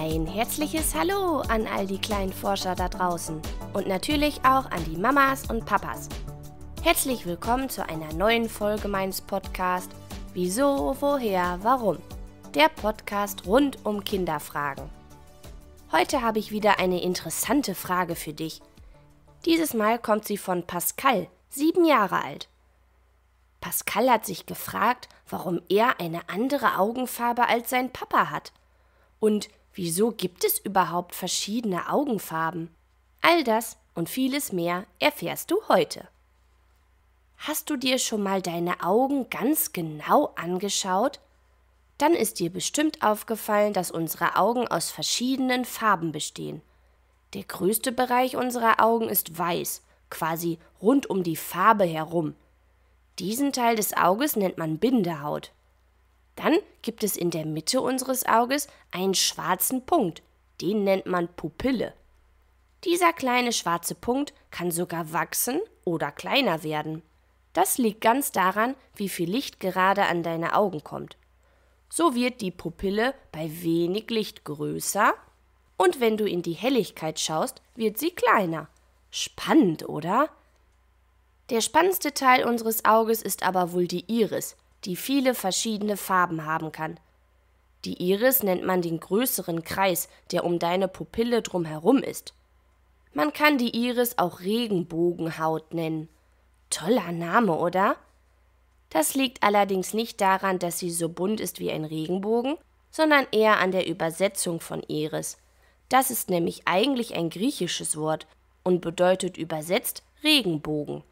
Ein herzliches Hallo an all die kleinen Forscher da draußen und natürlich auch an die Mamas und Papas. Herzlich willkommen zu einer neuen Folge meines Podcasts Wieso, woher, warum? Der Podcast rund um Kinderfragen. Heute habe ich wieder eine interessante Frage für dich. Dieses Mal kommt sie von Pascal, sieben Jahre alt. Pascal hat sich gefragt, warum er eine andere Augenfarbe als sein Papa hat und Wieso gibt es überhaupt verschiedene Augenfarben? All das und vieles mehr erfährst du heute. Hast du dir schon mal deine Augen ganz genau angeschaut? Dann ist dir bestimmt aufgefallen, dass unsere Augen aus verschiedenen Farben bestehen. Der größte Bereich unserer Augen ist weiß, quasi rund um die Farbe herum. Diesen Teil des Auges nennt man Bindehaut. Dann gibt es in der Mitte unseres Auges einen schwarzen Punkt. Den nennt man Pupille. Dieser kleine schwarze Punkt kann sogar wachsen oder kleiner werden. Das liegt ganz daran, wie viel Licht gerade an deine Augen kommt. So wird die Pupille bei wenig Licht größer und wenn du in die Helligkeit schaust, wird sie kleiner. Spannend, oder? Der spannendste Teil unseres Auges ist aber wohl die Iris, die viele verschiedene Farben haben kann. Die Iris nennt man den größeren Kreis, der um deine Pupille drumherum ist. Man kann die Iris auch Regenbogenhaut nennen. Toller Name, oder? Das liegt allerdings nicht daran, dass sie so bunt ist wie ein Regenbogen, sondern eher an der Übersetzung von Iris. Das ist nämlich eigentlich ein griechisches Wort und bedeutet übersetzt Regenbogen.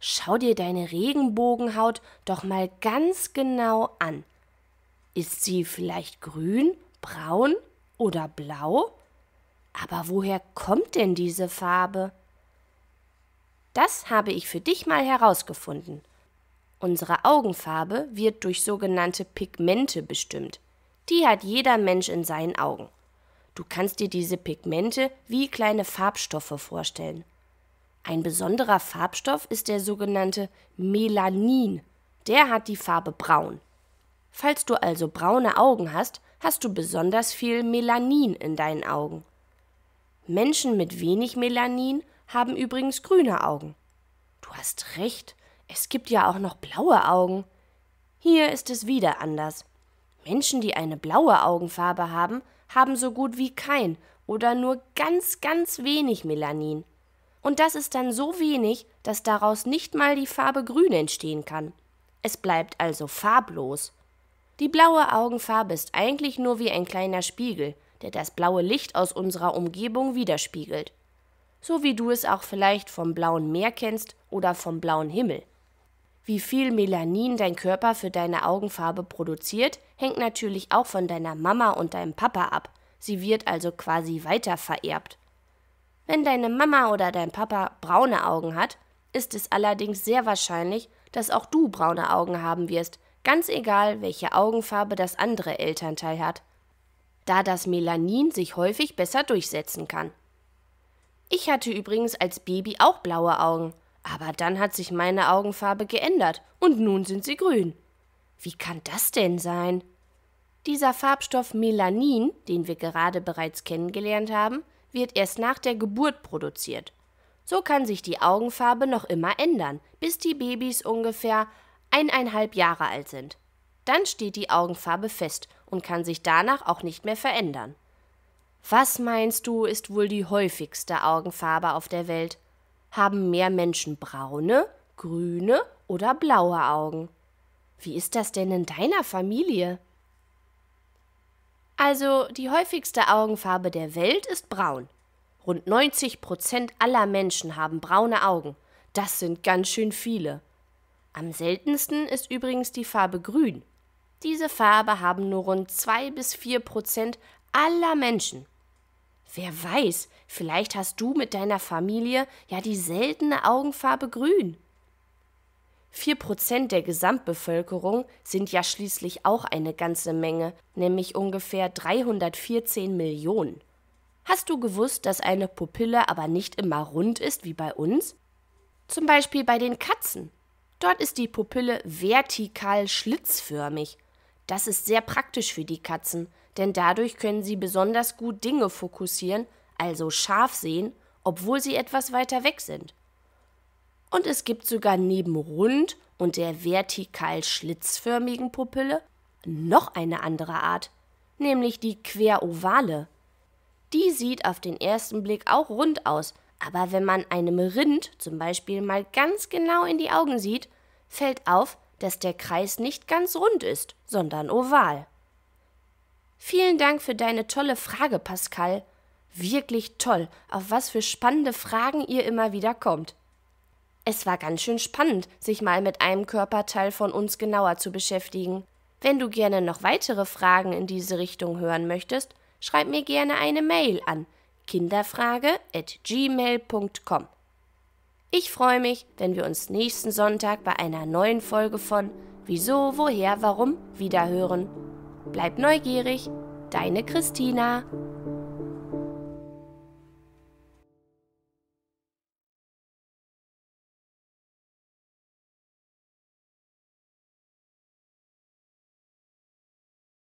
Schau dir deine Regenbogenhaut doch mal ganz genau an. Ist sie vielleicht grün, braun oder blau? Aber woher kommt denn diese Farbe? Das habe ich für dich mal herausgefunden. Unsere Augenfarbe wird durch sogenannte Pigmente bestimmt. Die hat jeder Mensch in seinen Augen. Du kannst dir diese Pigmente wie kleine Farbstoffe vorstellen. Ein besonderer Farbstoff ist der sogenannte Melanin. Der hat die Farbe braun. Falls du also braune Augen hast, hast du besonders viel Melanin in deinen Augen. Menschen mit wenig Melanin haben übrigens grüne Augen. Du hast recht, es gibt ja auch noch blaue Augen. Hier ist es wieder anders. Menschen, die eine blaue Augenfarbe haben, haben so gut wie kein oder nur ganz, ganz wenig Melanin. Und das ist dann so wenig, dass daraus nicht mal die Farbe grün entstehen kann. Es bleibt also farblos. Die blaue Augenfarbe ist eigentlich nur wie ein kleiner Spiegel, der das blaue Licht aus unserer Umgebung widerspiegelt. So wie du es auch vielleicht vom blauen Meer kennst oder vom blauen Himmel. Wie viel Melanin dein Körper für deine Augenfarbe produziert, hängt natürlich auch von deiner Mama und deinem Papa ab. Sie wird also quasi weiter vererbt. Wenn deine Mama oder dein Papa braune Augen hat, ist es allerdings sehr wahrscheinlich, dass auch du braune Augen haben wirst, ganz egal, welche Augenfarbe das andere Elternteil hat, da das Melanin sich häufig besser durchsetzen kann. Ich hatte übrigens als Baby auch blaue Augen, aber dann hat sich meine Augenfarbe geändert und nun sind sie grün. Wie kann das denn sein? Dieser Farbstoff Melanin, den wir gerade bereits kennengelernt haben, wird erst nach der Geburt produziert. So kann sich die Augenfarbe noch immer ändern, bis die Babys ungefähr eineinhalb Jahre alt sind. Dann steht die Augenfarbe fest und kann sich danach auch nicht mehr verändern. Was meinst du, ist wohl die häufigste Augenfarbe auf der Welt? Haben mehr Menschen braune, grüne oder blaue Augen? Wie ist das denn in deiner Familie? Also die häufigste Augenfarbe der Welt ist braun. Rund 90 Prozent aller Menschen haben braune Augen. Das sind ganz schön viele. Am seltensten ist übrigens die Farbe grün. Diese Farbe haben nur rund 2 bis 4 Prozent aller Menschen. Wer weiß, vielleicht hast du mit deiner Familie ja die seltene Augenfarbe grün. Vier Prozent der Gesamtbevölkerung sind ja schließlich auch eine ganze Menge, nämlich ungefähr 314 Millionen. Hast du gewusst, dass eine Pupille aber nicht immer rund ist wie bei uns? Zum Beispiel bei den Katzen. Dort ist die Pupille vertikal schlitzförmig. Das ist sehr praktisch für die Katzen, denn dadurch können sie besonders gut Dinge fokussieren, also scharf sehen, obwohl sie etwas weiter weg sind. Und es gibt sogar neben rund und der vertikal schlitzförmigen Pupille noch eine andere Art, nämlich die querovale. Die sieht auf den ersten Blick auch rund aus, aber wenn man einem Rind zum Beispiel mal ganz genau in die Augen sieht, fällt auf, dass der Kreis nicht ganz rund ist, sondern oval. Vielen Dank für deine tolle Frage, Pascal. Wirklich toll, auf was für spannende Fragen ihr immer wieder kommt. Es war ganz schön spannend, sich mal mit einem Körperteil von uns genauer zu beschäftigen. Wenn du gerne noch weitere Fragen in diese Richtung hören möchtest, schreib mir gerne eine Mail an kinderfrage@gmail.com. Ich freue mich, wenn wir uns nächsten Sonntag bei einer neuen Folge von Wieso, woher, warum wiederhören. Bleib neugierig, deine Christina.